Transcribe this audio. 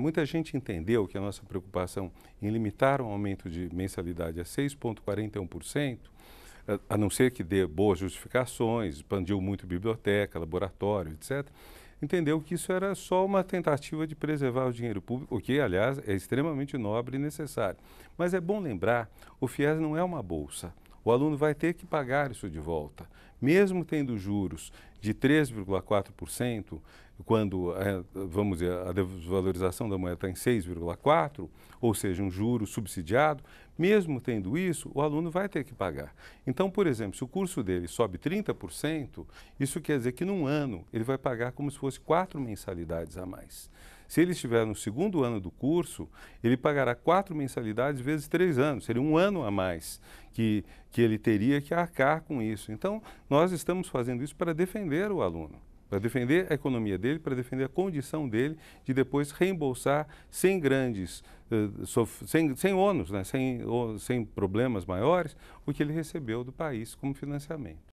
Muita gente entendeu que a nossa preocupação em limitar o um aumento de mensalidade a 6,41%, a não ser que dê boas justificações, expandiu muito biblioteca, laboratório, etc., entendeu que isso era só uma tentativa de preservar o dinheiro público, o que, aliás, é extremamente nobre e necessário. Mas é bom lembrar, o FIES não é uma bolsa. O aluno vai ter que pagar isso de volta. Mesmo tendo juros, de 3,4%, quando, é, vamos dizer, a desvalorização da moeda está em 6,4%, ou seja, um juro subsidiado, mesmo tendo isso, o aluno vai ter que pagar. Então, por exemplo, se o curso dele sobe 30%, isso quer dizer que num ano ele vai pagar como se fosse quatro mensalidades a mais. Se ele estiver no segundo ano do curso, ele pagará quatro mensalidades vezes três anos, seria um ano a mais que, que ele teria que arcar com isso. Então, nós estamos fazendo isso para defender defender o aluno, para defender a economia dele, para defender a condição dele de depois reembolsar sem grandes, eh, sem, sem ônus, né? sem, sem problemas maiores, o que ele recebeu do país como financiamento.